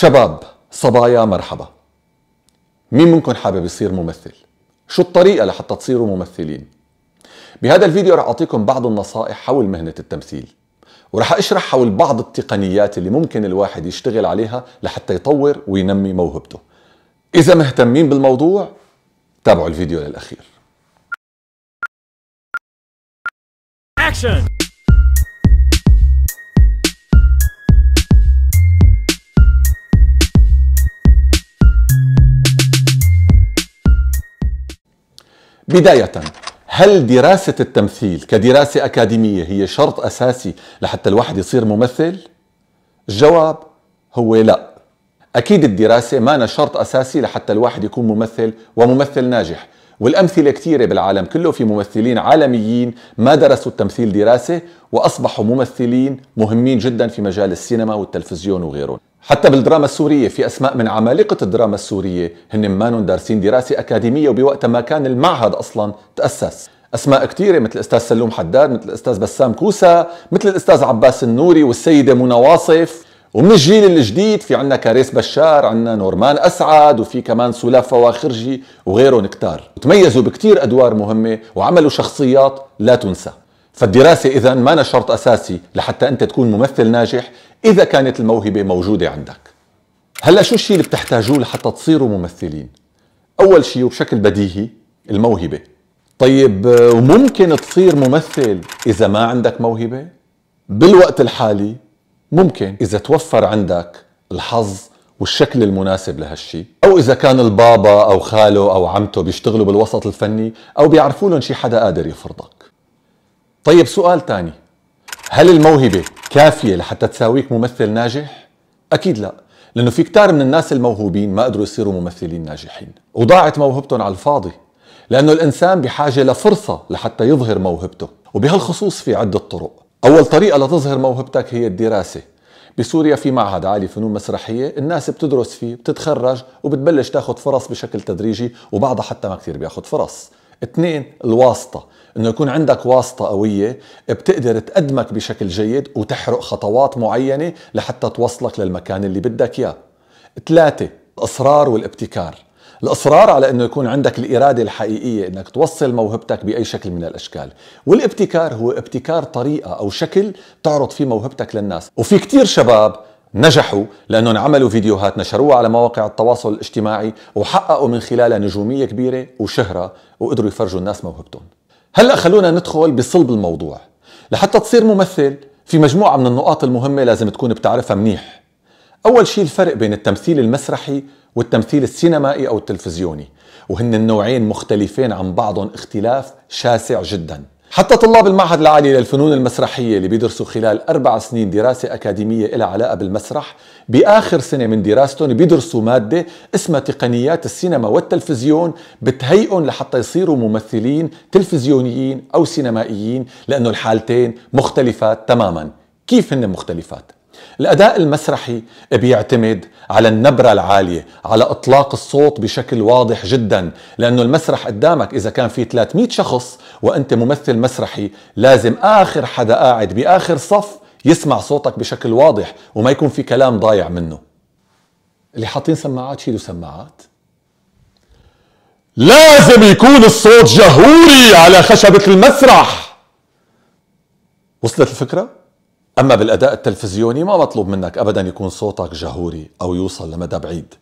شباب صبايا مرحبا مين منكم حابب يصير ممثل؟ شو الطريقة لحتى تصيروا ممثلين؟ بهذا الفيديو رح أعطيكم بعض النصائح حول مهنة التمثيل ورح أشرح حول بعض التقنيات اللي ممكن الواحد يشتغل عليها لحتى يطور وينمي موهبته إذا مهتمين بالموضوع تابعوا الفيديو للأخير Action! بداية هل دراسة التمثيل كدراسة أكاديمية هي شرط أساسي لحتى الواحد يصير ممثل؟ الجواب هو لا أكيد الدراسة ما شرط أساسي لحتى الواحد يكون ممثل وممثل ناجح والأمثلة كثيرة بالعالم كله في ممثلين عالميين ما درسوا التمثيل دراسة وأصبحوا ممثلين مهمين جدا في مجال السينما والتلفزيون وغيرهم حتى بالدراما السورية في أسماء من عمالقة الدراما السورية هن مانن دارسين دراسة أكاديمية وبوقتها ما كان المعهد أصلا تأسس اسماء كثيره مثل الاستاذ سلوم حداد مثل الاستاذ بسام كوسا مثل الاستاذ عباس النوري والسيده منى واصف ومن الجيل الجديد في عنا كاريس بشار عنا نورمان أسعد وفي كمان سلاف فواخرجي وغيرهم كتار تميزوا بكتير أدوار مهمة وعملوا شخصيات لا تنسى فالدراسة إذا ما شرط أساسي لحتى أنت تكون ممثل ناجح اذا كانت الموهبه موجوده عندك هلا شو الشيء اللي بتحتاجوه لحتى تصيروا ممثلين اول شيء وبشكل بديهي الموهبه طيب وممكن تصير ممثل اذا ما عندك موهبه بالوقت الحالي ممكن اذا توفر عندك الحظ والشكل المناسب لهالشيء او اذا كان البابا او خاله او عمته بيشتغلوا بالوسط الفني او بيعرفوا لهم شي حدا قادر يفرضك طيب سؤال تاني هل الموهبه كافيه لحتى تساويك ممثل ناجح؟ اكيد لا، لانه في كتار من الناس الموهوبين ما قدروا يصيروا ممثلين ناجحين، وضاعت موهبتهم على الفاضي، لانه الانسان بحاجه لفرصه لحتى يظهر موهبته، وبهالخصوص في عده طرق، اول طريقه لتظهر موهبتك هي الدراسه، بسوريا في معهد عالي فنون مسرحيه، الناس بتدرس فيه، بتتخرج وبتبلش تاخذ فرص بشكل تدريجي وبعضها حتى ما كثير بياخذ فرص، اثنين الواسطة انه يكون عندك واسطة قوية بتقدر تقدمك بشكل جيد وتحرق خطوات معينة لحتى توصلك للمكان اللي بدك اياه ثلاثة الاصرار والابتكار الاصرار على انه يكون عندك الاراده الحقيقيه انك توصل موهبتك باي شكل من الاشكال والابتكار هو ابتكار طريقه او شكل تعرض فيه موهبتك للناس وفي كتير شباب نجحوا لانهم عملوا فيديوهات نشروها على مواقع التواصل الاجتماعي وحققوا من خلالها نجوميه كبيره وشهره وقدروا يفرجوا الناس موهبتهم. هلا خلونا ندخل بصلب الموضوع. لحتى تصير ممثل في مجموعه من النقاط المهمه لازم تكون بتعرفها منيح. اول شيء الفرق بين التمثيل المسرحي والتمثيل السينمائي او التلفزيوني، وهن النوعين مختلفين عن بعضهم اختلاف شاسع جدا. حتى طلاب المعهد العالي للفنون المسرحية اللي بيدرسوا خلال أربع سنين دراسة أكاديمية لها علاقة بالمسرح بآخر سنة من دراستهم بيدرسوا مادة اسمها تقنيات السينما والتلفزيون بتهيئهم لحتى يصيروا ممثلين تلفزيونيين أو سينمائيين لأنه الحالتين مختلفات تماما كيف هن مختلفات؟ الأداء المسرحي بيعتمد على النبرة العالية على إطلاق الصوت بشكل واضح جدا لأنه المسرح قدامك إذا كان في 300 شخص وأنت ممثل مسرحي لازم آخر حدا قاعد بآخر صف يسمع صوتك بشكل واضح وما يكون في كلام ضايع منه اللي حاطين سماعات شيلوا سماعات لازم يكون الصوت جهوري على خشبة المسرح وصلت الفكره أما بالأداء التلفزيوني ما مطلوب منك أبدا يكون صوتك جهوري أو يوصل لمدى بعيد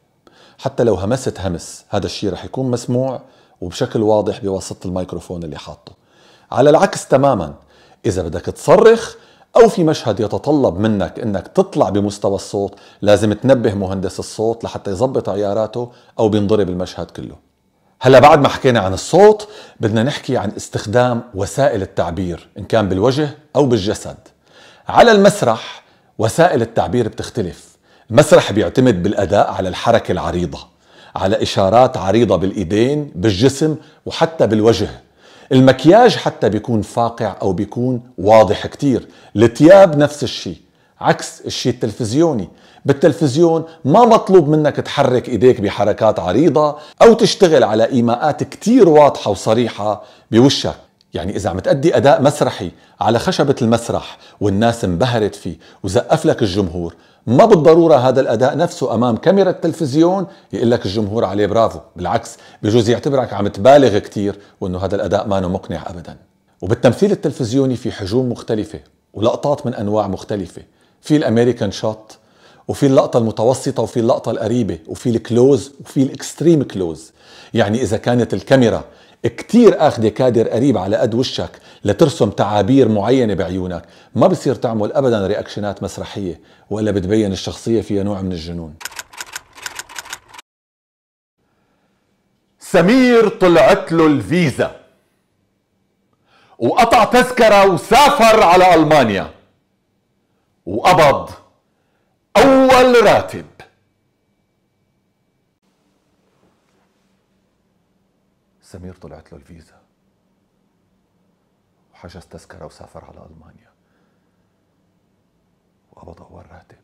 حتى لو همست همس هذا الشيء رح يكون مسموع وبشكل واضح بواسطة الميكروفون اللي حاطه على العكس تماما إذا بدك تصرخ أو في مشهد يتطلب منك أنك تطلع بمستوى الصوت لازم تنبه مهندس الصوت لحتى يظبط عياراته أو بينضرب المشهد كله هلا بعد ما حكينا عن الصوت بدنا نحكي عن استخدام وسائل التعبير إن كان بالوجه أو بالجسد على المسرح وسائل التعبير بتختلف المسرح بيعتمد بالأداء على الحركة العريضة على إشارات عريضة بالإيدين بالجسم وحتى بالوجه المكياج حتى بيكون فاقع أو بيكون واضح كتير الثياب نفس الشيء عكس الشيء التلفزيوني بالتلفزيون ما مطلوب منك تحرك ايديك بحركات عريضة او تشتغل على ايماءات كتير واضحة وصريحة بوشك يعني إذا عم تأدي أداء مسرحي على خشبة المسرح والناس انبهرت فيه وزقف لك الجمهور ما بالضرورة هذا الأداء نفسه أمام كاميرا التلفزيون يقول لك الجمهور عليه برافو بالعكس بجوز يعتبرك عم تبالغ كتير وأنه هذا الأداء ما مقنع أبدا وبالتمثيل التلفزيوني في حجوم مختلفة ولقطات من أنواع مختلفة في الأمريكان شوت وفي اللقطة المتوسطة وفي اللقطة القريبة وفي الكلوز وفي الاكستريم كلوز يعني إذا كانت الكاميرا كتير اخذة كادر قريب على قد وشك لترسم تعابير معينة بعيونك ما بصير تعمل ابدا رياكشنات مسرحية ولا بتبين الشخصية فيها نوع من الجنون سمير طلعت له الفيزا وقطع تذكرة وسافر على ألمانيا وقبض أول راتب سمير طلعت له الفيزا وحجز تذكرة وسافر على ألمانيا وقبض أول راتب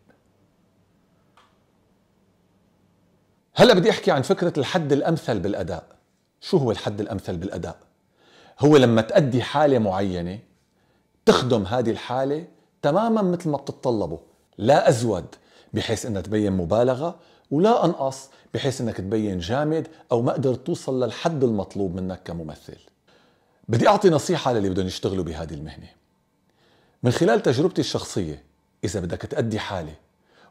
هلا بدي احكي عن فكرة الحد الأمثل بالأداء شو هو الحد الأمثل بالأداء؟ هو لما تأدي حالة معينة تخدم هذه الحالة تماما مثل ما بتتطلبه لا أزود بحيث أنها تبين مبالغة ولا انقص بحيث انك تبين جامد او ما قدرت توصل للحد المطلوب منك كممثل بدي اعطي نصيحه للي بدهم يشتغلوا بهذه المهنه من خلال تجربتي الشخصيه اذا بدك تأدي حاله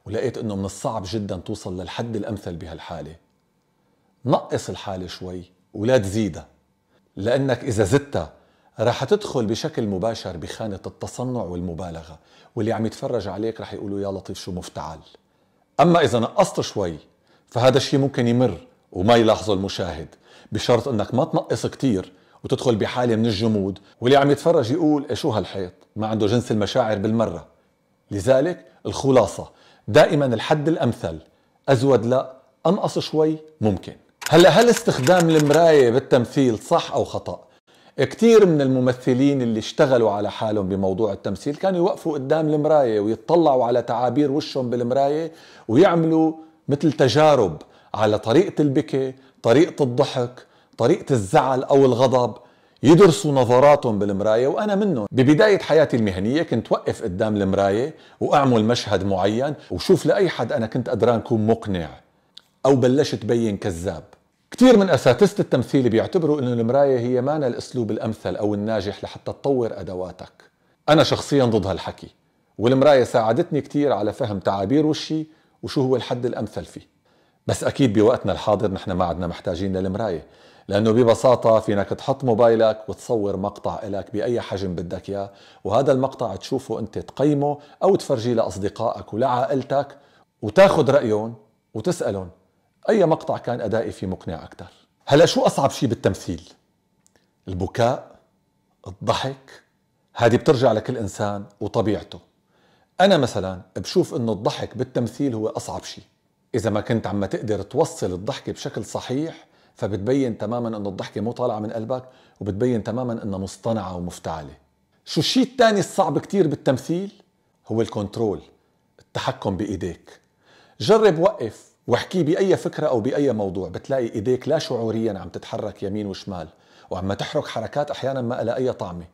ولقيت انه من الصعب جدا توصل للحد الامثل بهالحاله نقص الحاله شوي ولا تزيدها لانك اذا زدتها راح تدخل بشكل مباشر بخانة التصنع والمبالغة واللي عم يتفرج عليك راح يقولوا يا لطيف شو مفتعل أما إذا نقصت شوي فهذا الشيء ممكن يمر وما يلاحظه المشاهد بشرط أنك ما تنقص كتير وتدخل بحالة من الجمود واللي عم يتفرج يقول إيه شو هالحيط ما عنده جنس المشاعر بالمرة لذلك الخلاصة دائما الحد الأمثل أزود لا أنقص شوي ممكن هلا هل استخدام المراية بالتمثيل صح أو خطأ؟ كتير من الممثلين اللي اشتغلوا على حالهم بموضوع التمثيل كانوا يوقفوا قدام المراية ويطلعوا على تعابير وشهم بالمراية ويعملوا مثل تجارب على طريقة البكي طريقة الضحك طريقة الزعل أو الغضب يدرسوا نظراتهم بالمراية وأنا منهم ببداية حياتي المهنية كنت وقف قدام المراية وأعمل مشهد معين وشوف لأي حد أنا كنت قدران كون مقنع أو بلشت بين كذاب كثير من أساتذة التمثيل بيعتبروا أنه المراية هي مانا الأسلوب الأمثل أو الناجح لحتى تطور أدواتك أنا شخصيا ضد هالحكي والمراية ساعدتني كثير على فهم تعابير وشي وشو هو الحد الأمثل فيه بس أكيد بوقتنا الحاضر نحن ما عدنا محتاجين للمراية لأنه ببساطة فينك تحط موبايلك وتصور مقطع إلك بأي حجم بدك إياه وهذا المقطع تشوفه أنت تقيمه أو تفرجيه لأصدقائك ولعائلتك وتاخذ رأيهم وتسألهم اي مقطع كان ادائي فيه مقنع اكثر هلا شو اصعب شيء بالتمثيل البكاء الضحك هذه بترجع لكل انسان وطبيعته انا مثلا بشوف انه الضحك بالتمثيل هو اصعب شيء اذا ما كنت عم تقدر توصل الضحكه بشكل صحيح فبتبين تماما انه الضحكه مو طالعه من قلبك وبتبين تماما انها مصطنعه ومفتعله شو الشيء الثاني الصعب كتير بالتمثيل هو الكنترول التحكم بايديك جرب وقف واحكي باي فكره او باي موضوع بتلاقي ايديك لا شعوريا عم تتحرك يمين وشمال وعم تحرك حركات احيانا ما لها اي طعمه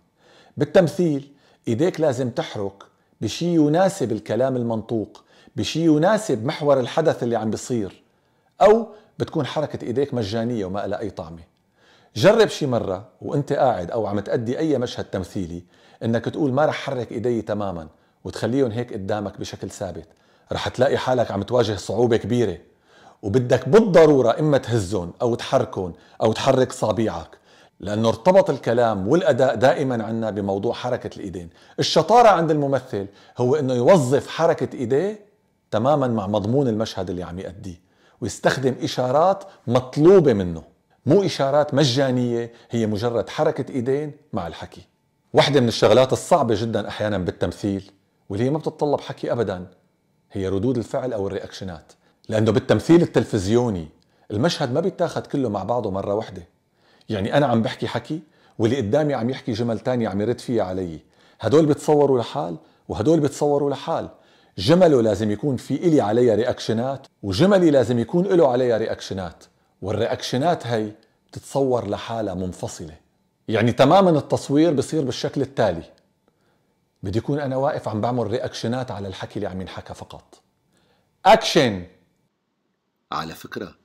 بالتمثيل ايديك لازم تحرك بشي يناسب الكلام المنطوق بشي يناسب محور الحدث اللي عم بيصير او بتكون حركه ايديك مجانيه وما لها اي طعمه جرب شي مره وانت قاعد او عم تأدي اي مشهد تمثيلي انك تقول ما رح حرك ايدي تماما وتخليهم هيك قدامك بشكل ثابت رح تلاقي حالك عم تواجه صعوبة كبيرة وبدك بالضرورة إما تهزهم أو تحركهم أو تحرك صابيعك لأنه ارتبط الكلام والأداء دائما عنا بموضوع حركة الإيدين الشطارة عند الممثل هو أنه يوظف حركة إيديه تماما مع مضمون المشهد اللي عم يأديه ويستخدم إشارات مطلوبة منه مو إشارات مجانية هي مجرد حركة إيدين مع الحكي واحدة من الشغلات الصعبة جدا أحيانا بالتمثيل واللي هي ما بتتطلب حكي أبدا هي ردود الفعل او الرياكشنات لانه بالتمثيل التلفزيوني المشهد ما بيتاخد كله مع بعضه مره واحده يعني انا عم بحكي حكي واللي قدامي عم يحكي جمل تانية عم يرد فيها علي هدول بتصوروا لحال وهدول بتصوروا لحال جمله لازم يكون في إلي عليها رياكشنات وجملي لازم يكون له عليها رياكشنات والرياكشنات هي بتتصور لحالها منفصلة يعني تماما التصوير بصير بالشكل التالي بدي يكون انا واقف عم بعمل رياكشنات على الحكي اللي عم ينحكى فقط اكشن على فكره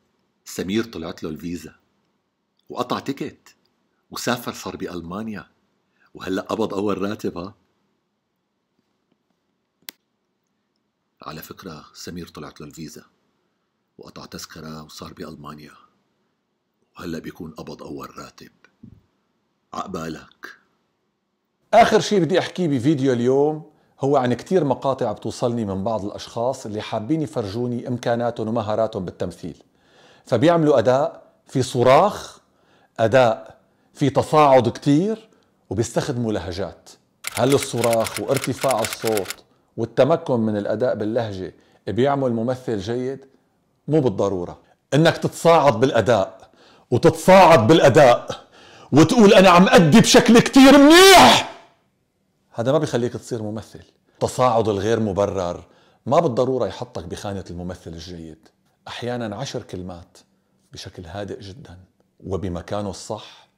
سمير طلعت له الفيزا وقطع تيكت وسافر صار بالمانيا وهلا قبض اول راتب ها على فكره سمير طلعت له الفيزا وقطع تذكره وصار بالمانيا وهلا بيكون قبض اول راتب عقبالك آخر شيء بدي أحكيه بفيديو اليوم هو عن كتير مقاطع بتوصلني من بعض الأشخاص اللي حابين يفرجوني إمكاناتهم ومهاراتهم بالتمثيل فبيعملوا أداء في صراخ أداء في تصاعد كتير وبيستخدموا لهجات هل الصراخ وارتفاع الصوت والتمكن من الأداء باللهجة بيعمل ممثل جيد؟ مو بالضرورة إنك تتصاعد بالأداء وتتصاعد بالأداء وتقول أنا عم أدي بشكل كتير منيح هذا ما بيخليك تصير ممثل التصاعد الغير مبرر ما بالضرورة يحطك بخانة الممثل الجيد أحيانا عشر كلمات بشكل هادئ جدا وبمكانه الصح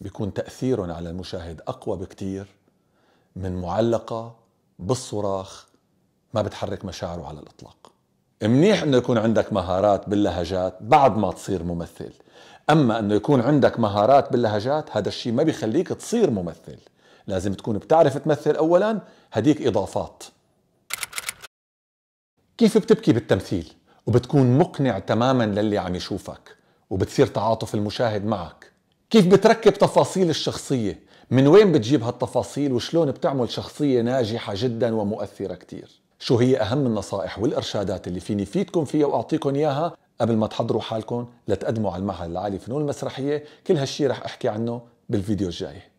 بيكون تأثيرهم على المشاهد أقوى بكتير من معلقة بالصراخ ما بتحرك مشاعره على الإطلاق منيح أنه يكون عندك مهارات باللهجات بعد ما تصير ممثل أما أنه يكون عندك مهارات باللهجات هذا الشيء ما بيخليك تصير ممثل لازم تكون بتعرف تمثل أولا هديك إضافات كيف بتبكي بالتمثيل وبتكون مقنع تماما للي عم يشوفك وبتصير تعاطف المشاهد معك كيف بتركب تفاصيل الشخصية من وين بتجيب هالتفاصيل وشلون بتعمل شخصية ناجحة جدا ومؤثرة كتير شو هي أهم النصائح والإرشادات اللي فيني فيدكم فيها وأعطيكم إياها قبل ما تحضروا حالكم لتقدموا على المعهد العالي فنون المسرحية كل هالشي رح أحكي عنه بالفيديو الجاي